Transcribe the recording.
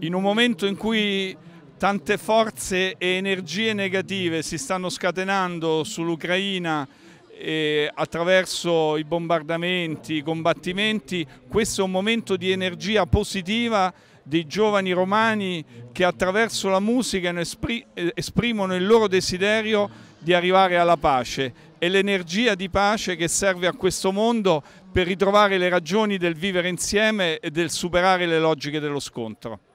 in un momento in cui tante forze e energie negative si stanno scatenando sull'Ucraina eh, attraverso i bombardamenti, i combattimenti, questo è un momento di energia positiva dei giovani romani che attraverso la musica eh, esprimono il loro desiderio di arrivare alla pace e l'energia di pace che serve a questo mondo per ritrovare le ragioni del vivere insieme e del superare le logiche dello scontro.